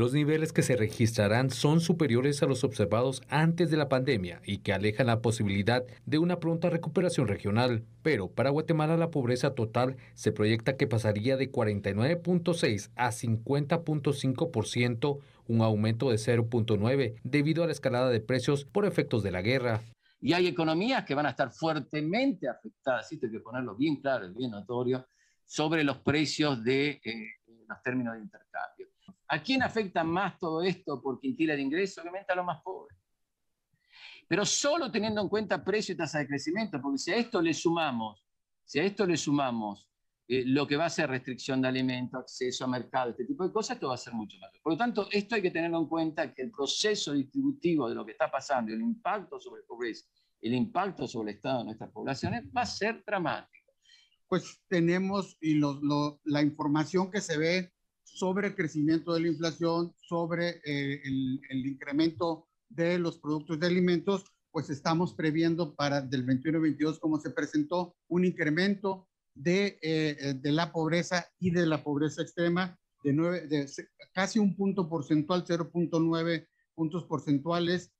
Los niveles que se registrarán son superiores a los observados antes de la pandemia y que alejan la posibilidad de una pronta recuperación regional. Pero para Guatemala la pobreza total se proyecta que pasaría de 49.6 a 50.5%, un aumento de 0.9 debido a la escalada de precios por efectos de la guerra. Y hay economías que van a estar fuertemente afectadas, y hay que ponerlo bien claro y bien notorio, sobre los precios de eh, los términos de intercambio. ¿A quién afecta más todo esto por quintila de ingreso? Obviamente a los más pobres. Pero solo teniendo en cuenta precio y tasa de crecimiento, porque si a esto le sumamos, si a esto le sumamos eh, lo que va a ser restricción de alimentos, acceso a mercado, este tipo de cosas, esto va a ser mucho más. Por lo tanto, esto hay que tenerlo en cuenta, que el proceso distributivo de lo que está pasando, el impacto sobre el pobreza, el impacto sobre el estado de nuestras poblaciones va a ser dramático. Pues tenemos y la información que se ve sobre el crecimiento de la inflación, sobre eh, el, incremento de los productos de alimentos, pues estamos previendo para del 21-22, como se presentó, un incremento eh, de, la pobreza y de la pobreza extrema de, nueve, de casi un punto porcentual, 0.9 puntos porcentuales,